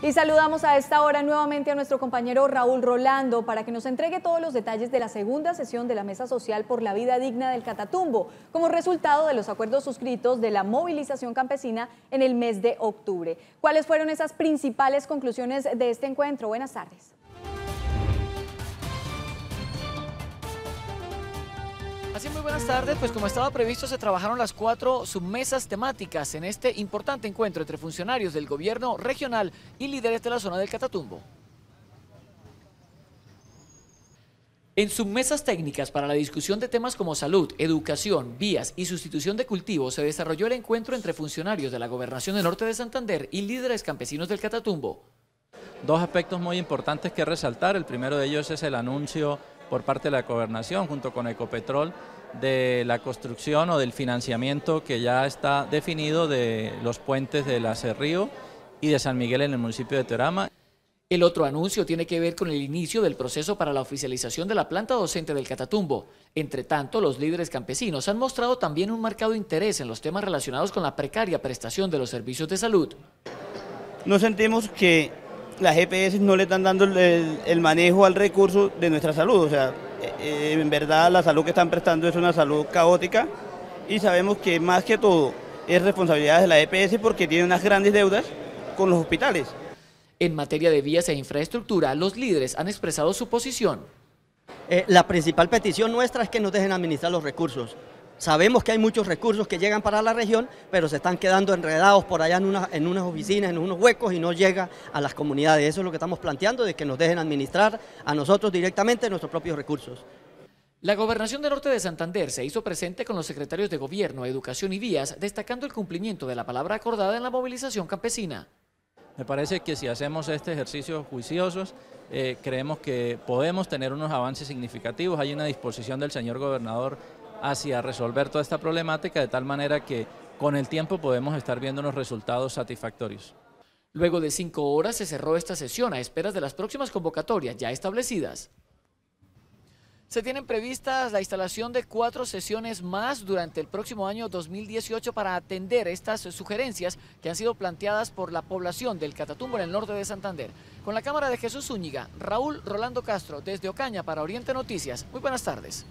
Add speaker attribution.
Speaker 1: Y saludamos a esta hora nuevamente a nuestro compañero Raúl Rolando para que nos entregue todos los detalles de la segunda sesión de la Mesa Social por la Vida Digna del Catatumbo, como resultado de los acuerdos suscritos de la movilización campesina en el mes de octubre. ¿Cuáles fueron esas principales conclusiones de este encuentro? Buenas tardes.
Speaker 2: Así muy buenas tardes, pues como estaba previsto se trabajaron las cuatro submesas temáticas en este importante encuentro entre funcionarios del gobierno regional y líderes de la zona del Catatumbo. En submesas técnicas para la discusión de temas como salud, educación, vías y sustitución de cultivos se desarrolló el encuentro entre funcionarios de la Gobernación del Norte de Santander y líderes campesinos del
Speaker 3: Catatumbo. Dos aspectos muy importantes que resaltar, el primero de ellos es el anuncio por parte de la gobernación junto con Ecopetrol de la construcción o del financiamiento que ya está definido de los puentes de la y de San Miguel en el municipio de Teorama. El otro anuncio tiene que ver con el inicio del proceso para la oficialización de
Speaker 2: la planta docente del Catatumbo. Entre tanto, los líderes campesinos han mostrado también un marcado interés en los temas relacionados con la precaria prestación de los servicios de salud. Nos sentimos que las EPS no le están dando el, manejo al recurso de nuestra salud. O
Speaker 4: sea, eh, eh, en verdad la salud que están prestando es una salud caótica y sabemos que
Speaker 2: más que todo es responsabilidad de la EPS porque tiene unas grandes deudas con los hospitales. En materia de vías e infraestructura, los líderes han expresado su posición.
Speaker 4: Eh, la principal petición nuestra es que nos dejen administrar los recursos. Sabemos que hay muchos recursos que llegan para la región, pero se están quedando enredados por allá en, en unas oficinas, en unos huecos y no llega a las comunidades. Eso es lo que estamos planteando, de que nos dejen administrar a nosotros directamente nuestros propios
Speaker 2: recursos. La Gobernación del Norte de Santander se hizo presente con los secretarios de Gobierno, Educación y Vías, destacando el cumplimiento de la palabra acordada en la movilización campesina.
Speaker 3: Me parece que si hacemos este ejercicio juiciosos, eh, creemos que podemos tener unos avances significativos. Hay una disposición del señor gobernador hacia resolver toda esta problemática de tal manera que con el tiempo podemos estar viendo unos resultados satisfactorios. Luego de cinco
Speaker 2: horas se cerró esta sesión a esperas de las próximas convocatorias ya establecidas. Se tienen previstas la instalación de cuatro sesiones más durante el próximo año 2018 para atender estas sugerencias que han sido planteadas por la población del Catatumbo en el norte de Santander. Con la cámara de Jesús Zúñiga, Raúl Rolando Castro, desde Ocaña para Oriente Noticias. Muy buenas tardes.